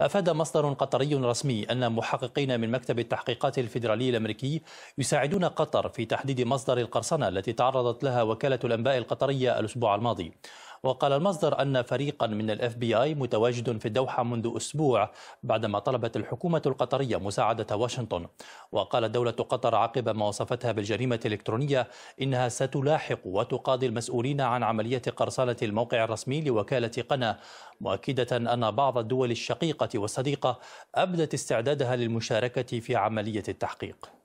أفاد مصدر قطري رسمي أن محققين من مكتب التحقيقات الفيدرالي الأمريكي يساعدون قطر في تحديد مصدر القرصنة التي تعرضت لها وكالة الأنباء القطرية الأسبوع الماضي وقال المصدر أن فريقا من الاف بي اي متواجد في الدوحة منذ أسبوع بعدما طلبت الحكومة القطرية مساعدة واشنطن وقال دولة قطر عقب ما وصفتها بالجريمة الإلكترونية إنها ستلاحق وتقاضي المسؤولين عن عملية قرصنة الموقع الرسمي لوكالة قنا مؤكدة أن بعض الدول الشقيقة والصديقة أبدت استعدادها للمشاركة في عملية التحقيق